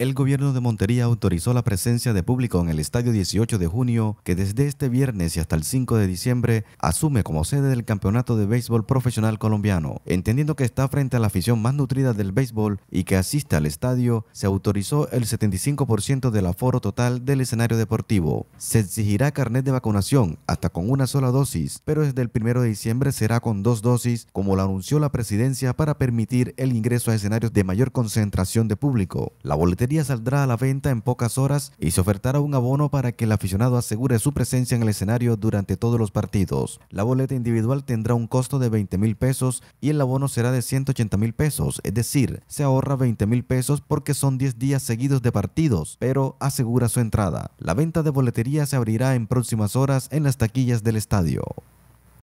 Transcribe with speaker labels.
Speaker 1: El gobierno de Montería autorizó la presencia de público en el estadio 18 de junio, que desde este viernes y hasta el 5 de diciembre asume como sede del Campeonato de Béisbol Profesional Colombiano. Entendiendo que está frente a la afición más nutrida del béisbol y que asiste al estadio, se autorizó el 75% del aforo total del escenario deportivo. Se exigirá carnet de vacunación hasta con una sola dosis, pero desde el 1 de diciembre será con dos dosis, como lo anunció la presidencia para permitir el ingreso a escenarios de mayor concentración de público. La boletería saldrá a la venta en pocas horas y se ofertará un abono para que el aficionado asegure su presencia en el escenario durante todos los partidos. La boleta individual tendrá un costo de 20 mil pesos y el abono será de 180 mil pesos, es decir, se ahorra 20 mil pesos porque son 10 días seguidos de partidos, pero asegura su entrada. La venta de boletería se abrirá en próximas horas en las taquillas del estadio.